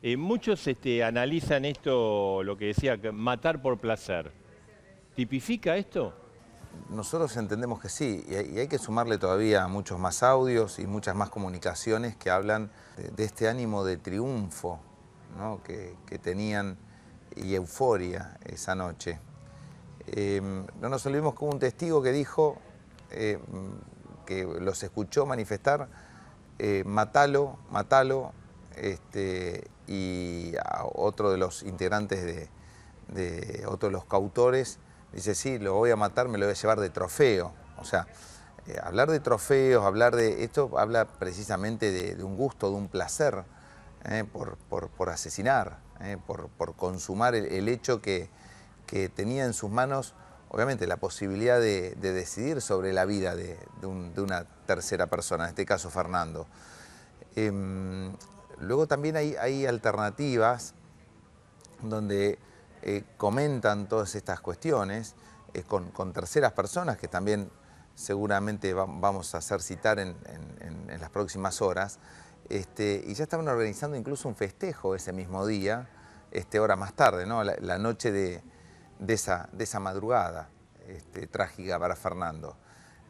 Eh, muchos este, analizan esto, lo que decía, matar por placer. ¿Tipifica esto? Nosotros entendemos que sí, y hay que sumarle todavía muchos más audios y muchas más comunicaciones que hablan de este ánimo de triunfo que, tenían y euforia esa noche. Em, no nos olvidemos que un testigo que dijo eh, que los escuchó manifestar, eh, matalo, matalo, este, y otro de los integrantes de, otro de los cautores dice, sí, lo voy a matar, me lo voy a llevar de trofeo. O sea, eh, hablar de trofeos, hablar de... Esto habla precisamente de, un gusto, de un placer eh, por, asesinar, eh, por, consumar el, hecho que, tenía en sus manos obviamente la posibilidad de, decidir sobre la vida de, una tercera persona, en este caso Fernando. Em, Luego también hay, alternativas donde eh, comentan todas estas cuestiones eh, con, terceras personas que también seguramente vamos a hacer citar en, las próximas horas. Este, y ya estaban organizando incluso un festejo ese mismo día, este, hora más tarde, la, noche de, esa, madrugada este, trágica para Fernando.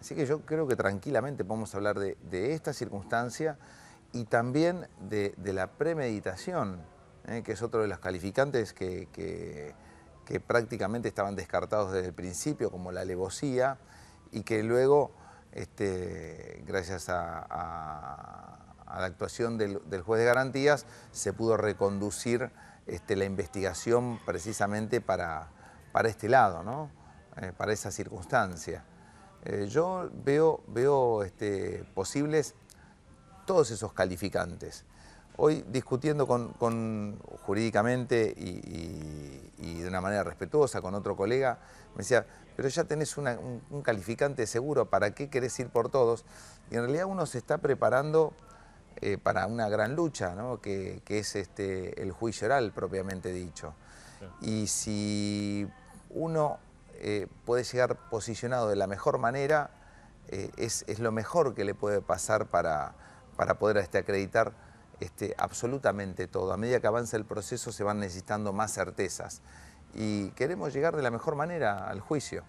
Así que yo creo que tranquilamente podemos hablar de esta circunstancia y también de, la premeditación, ¿eh? que es otro de los calificantes que, prácticamente estaban descartados desde el principio, como la alevosía, y que luego, este, gracias a, la actuación del, juez de garantías, se pudo reconducir este, la investigación precisamente para, para este lado, eh, para esa circunstancia. Eh, yo veo, veo este, posibles todos esos calificantes. Hoy discutiendo con, jurídicamente y, de una manera respetuosa con otro colega, me decía, pero ya tenés un, calificante seguro, ¿para qué querés ir por todos? Y en realidad uno se está preparando eh, para una gran lucha, que, es este, el juicio oral propiamente dicho. Y si uno eh, puede llegar posicionado de la mejor manera, eh, es lo mejor que le puede pasar para para poder este, acreditar este, absolutamente todo. A medida que avanza el proceso se van necesitando más certezas y queremos llegar de la mejor manera al juicio.